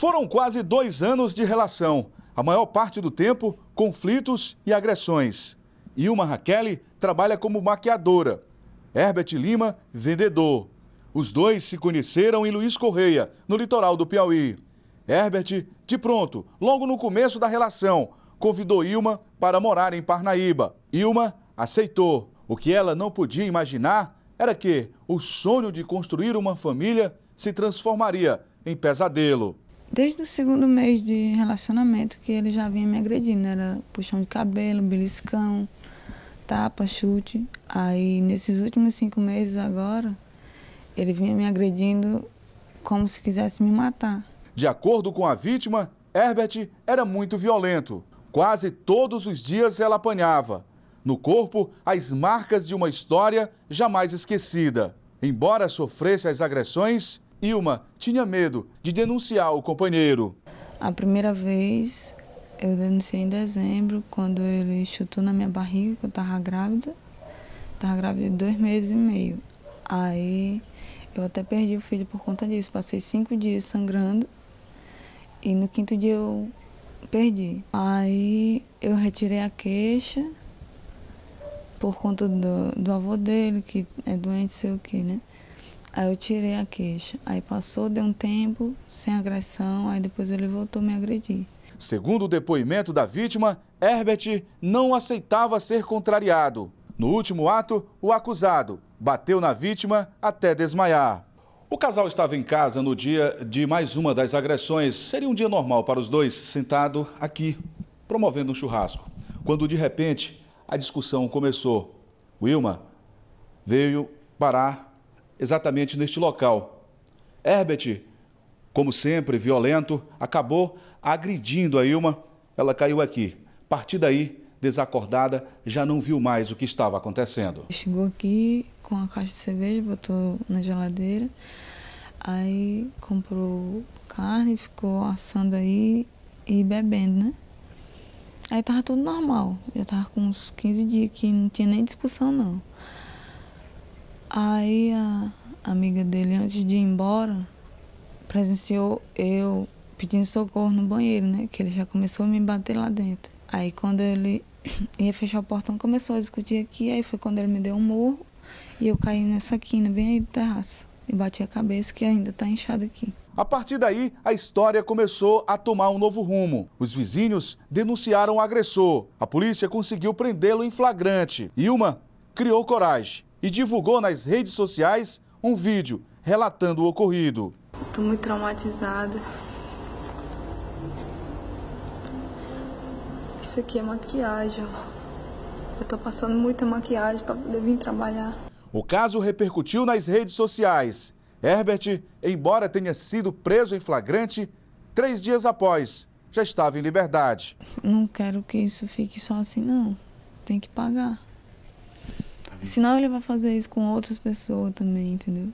Foram quase dois anos de relação, a maior parte do tempo conflitos e agressões. Ilma Raquel trabalha como maquiadora, Herbert Lima, vendedor. Os dois se conheceram em Luiz Correia, no litoral do Piauí. Herbert, de pronto, logo no começo da relação, convidou Ilma para morar em Parnaíba. Ilma aceitou. O que ela não podia imaginar era que o sonho de construir uma família se transformaria em pesadelo desde o segundo mês de relacionamento que ele já vinha me agredindo. Era puxão de cabelo, beliscão, tapa, chute. Aí nesses últimos cinco meses agora, ele vinha me agredindo como se quisesse me matar. De acordo com a vítima, Herbert era muito violento. Quase todos os dias ela apanhava. No corpo, as marcas de uma história jamais esquecida. Embora sofresse as agressões, Ilma tinha medo de denunciar o companheiro. A primeira vez eu denunciei em dezembro, quando ele chutou na minha barriga, que eu estava grávida. Estava grávida de dois meses e meio. Aí eu até perdi o filho por conta disso. Passei cinco dias sangrando e no quinto dia eu perdi. Aí eu retirei a queixa por conta do, do avô dele, que é doente, sei o quê, né? Aí eu tirei a queixa. Aí passou, deu um tempo, sem agressão, aí depois ele voltou me agredir. Segundo o depoimento da vítima, Herbert não aceitava ser contrariado. No último ato, o acusado bateu na vítima até desmaiar. O casal estava em casa no dia de mais uma das agressões. Seria um dia normal para os dois, sentado aqui, promovendo um churrasco. Quando de repente a discussão começou, Wilma veio parar exatamente neste local. Herbert, como sempre, violento, acabou agredindo a Ilma. Ela caiu aqui. A partir daí, desacordada, já não viu mais o que estava acontecendo. Chegou aqui com a caixa de cerveja, botou na geladeira. Aí comprou carne, ficou assando aí e bebendo, né? Aí tava tudo normal. Já tava com uns 15 dias que não tinha nem discussão, não. Aí a amiga dele, antes de ir embora, presenciou eu pedindo socorro no banheiro, né? Que ele já começou a me bater lá dentro. Aí quando ele ia fechar o portão, começou a discutir aqui. Aí foi quando ele me deu um morro e eu caí nessa quina, bem aí do terraço. E bati a cabeça que ainda está inchada aqui. A partir daí, a história começou a tomar um novo rumo. Os vizinhos denunciaram o agressor. A polícia conseguiu prendê-lo em flagrante. Ilma criou coragem e divulgou nas redes sociais um vídeo relatando o ocorrido. Estou muito traumatizada. Isso aqui é maquiagem. Eu estou passando muita maquiagem para poder vir trabalhar. O caso repercutiu nas redes sociais. Herbert, embora tenha sido preso em flagrante, três dias após, já estava em liberdade. Não quero que isso fique só assim, não. Tem que pagar. Senão ele vai fazer isso com outras pessoas também, entendeu?